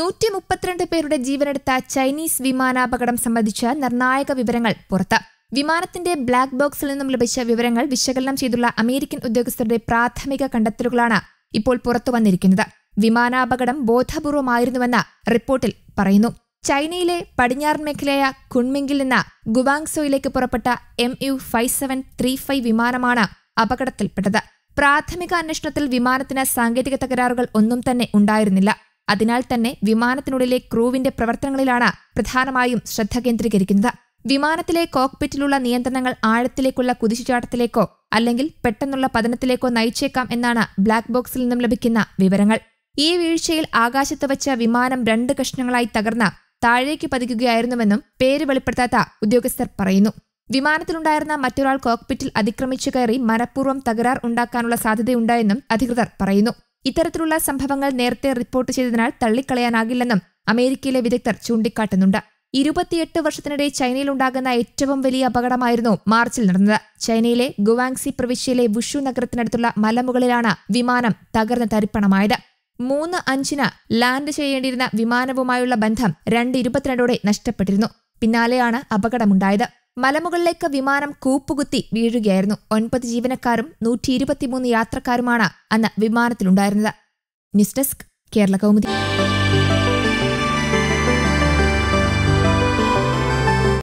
നൂറ്റി മുപ്പത്തിരണ്ട് പേരുടെ ജീവനെടുത്ത ചൈനീസ് വിമാനാപകടം സംബന്ധിച്ച നിർണായക വിവരങ്ങൾ പുറത്ത് വിമാനത്തിന്റെ ബ്ലാക്ക് ബോക്സിൽ നിന്നും ലഭിച്ച വിവരങ്ങൾ വിശകലനം ചെയ്തുള്ള അമേരിക്കൻ ഉദ്യോഗസ്ഥരുടെ പ്രാഥമിക കണ്ടെത്തലുകളാണ് ഇപ്പോൾ പുറത്തു വന്നിരിക്കുന്നത് വിമാനാപകടം ബോധപൂർവമായിരുന്നുവെന്ന് റിപ്പോർട്ടിൽ പറയുന്നു ചൈനയിലെ പടിഞ്ഞാറൻ മേഖലയായ കുൺമിംഗിൽ നിന്ന് ഗുവാങ്സോയിലേക്ക് പുറപ്പെട്ട M U five seven three five വിമാനമാണ് അപകടത്തിൽപ്പെട്ടത് പ്രാഥമിക അന്വേഷണത്തിൽ വിമാനത്തിന് സാങ്കേതിക തകരാറുകൾ ഒന്നും തന്നെ ഉണ്ടായിരുന്നില്ല അതിനാൽ തന്നെ വിമാനത്തിനുള്ളിലെ ക്രൂവിന്റെ പ്രവർത്തനങ്ങളിലാണ് പ്രധാനമായും ശ്രദ്ധ കേന്ദ്രീകരിക്കുന്നത് വിമാനത്തിലെ കോക്പിറ്റിലുള്ള നിയന്ത്രണങ്ങൾ ആഴത്തിലേക്കുള്ള കുതിച്ചുചാട്ടത്തിലേക്കോ അല്ലെങ്കിൽ പെട്ടെന്നുള്ള പതനത്തിലേക്കോ നയിച്ചേക്കാം എന്നാണ് ബ്ലാക്ക് ബോക്സിൽ നിന്നും ലഭിക്കുന്ന വിവരങ്ങൾ ഈ വീഴ്ചയിൽ ആകാശത്ത് വച്ച വിമാനം രണ്ട് കഷ്ണങ്ങളായി തകർന്ന താഴേക്ക് പതിക്കുകയായിരുന്നുവെന്നും പേര് വെളിപ്പെടുത്താത്ത ഉദ്യോഗസ്ഥർ പറയുന്നു വിമാനത്തിലുണ്ടായിരുന്ന മറ്റൊരാൾ കോക്പിറ്റിൽ അതിക്രമിച്ചു കയറി മനഃപൂർവ്വം തകരാർ ഉണ്ടാക്കാനുള്ള സാധ്യതയുണ്ടായെന്നും അധികൃതർ പറയുന്നു ഇത്തരത്തിലുള്ള സംഭവങ്ങൾ നേരത്തെ റിപ്പോർട്ട് ചെയ്തതിനാൽ തള്ളിക്കളയാനാകില്ലെന്നും അമേരിക്കയിലെ വിദഗ്ധർ ചൂണ്ടിക്കാട്ടുന്നുണ്ട് ഇരുപത്തിയെട്ട് വർഷത്തിനിടെ ഉണ്ടാകുന്ന ഏറ്റവും വലിയ അപകടമായിരുന്നു മാർച്ചിൽ നടന്നത് ചൈനയിലെ ഗുവാങ്സി പ്രവിശ്യയിലെ വുഷു നഗരത്തിനടുത്തുള്ള മലമുകളിലാണ് വിമാനം തകർന്ന് തരിപ്പണമായത് മൂന്ന് അഞ്ചിന് ലാൻഡ് ചെയ്യേണ്ടിയിരുന്ന വിമാനവുമായുള്ള ബന്ധം രണ്ട് ഇരുപത്തിരണ്ടോടെ നഷ്ടപ്പെട്ടിരുന്നു പിന്നാലെയാണ് അപകടമുണ്ടായത് മലമുകളിലേക്ക് വിമാനം കൂപ്പുകുത്തി വീഴുകയായിരുന്നു ഒൻപത് ജീവനക്കാരും നൂറ്റി ഇരുപത്തിമൂന്ന് യാത്രക്കാരുമാണ് അന്ന് വിമാനത്തിലുണ്ടായിരുന്നത് ന്യൂസ് ഡെസ്ക് കേരള കൗമുദി